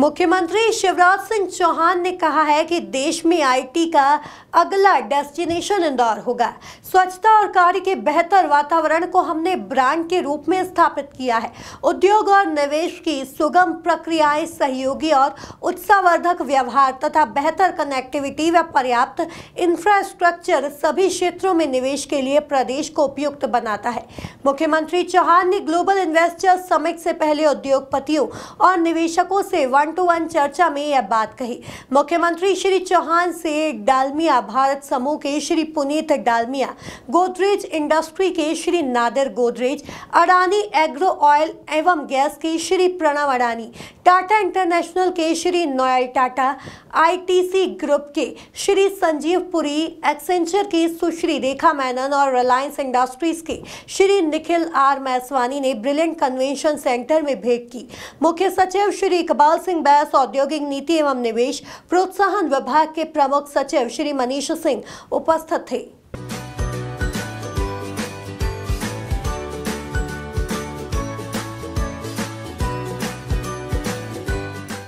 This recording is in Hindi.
मुख्यमंत्री शिवराज सिंह चौहान ने कहा है कि देश में आईटी का अगला डेस्टिनेशन इंदौर होगा स्वच्छता और कार्य के बेहतर वातावरण को हमने ब्रांड के रूप में स्थापित किया है उद्योग और निवेश की सुगम प्रक्रियाएं सहयोगी और उत्साहवर्धक व्यवहार तथा बेहतर कनेक्टिविटी व पर्याप्त इंफ्रास्ट्रक्चर सभी क्षेत्रों में निवेश के लिए प्रदेश को उपयुक्त बनाता है मुख्यमंत्री चौहान ने ग्लोबल इन्वेस्टर्स समिट से पहले उद्योगपतियों और निवेशकों से वन टू वन चर्चा में यह बात कही मुख्यमंत्री श्री चौहान से डालमिया भारत समूह के श्री पुनीत डालमिया गोदरेज इंडस्ट्री के श्री नादर गोदरेज अडानी एग्रो ऑयल एवं गैस के श्री प्रणव अडानी टाटा इंटरनेशनल के श्री नोयल टाटा आईटीसी ग्रुप के श्री संजीव पुरी एक्सेंचर की सुश्री रेखा मैनन और रिलायंस इंडस्ट्रीज के श्री निखिल आर मैसवानी ने ब्रिलियंट कन्वेंशन सेंटर में भेंट की मुख्य सचिव श्री इकबाल सिंह बैस औद्योगिक नीति एवं निवेश प्रोत्साहन विभाग के प्रमुख सचिव श्री मनीष सिंह उपस्थित थे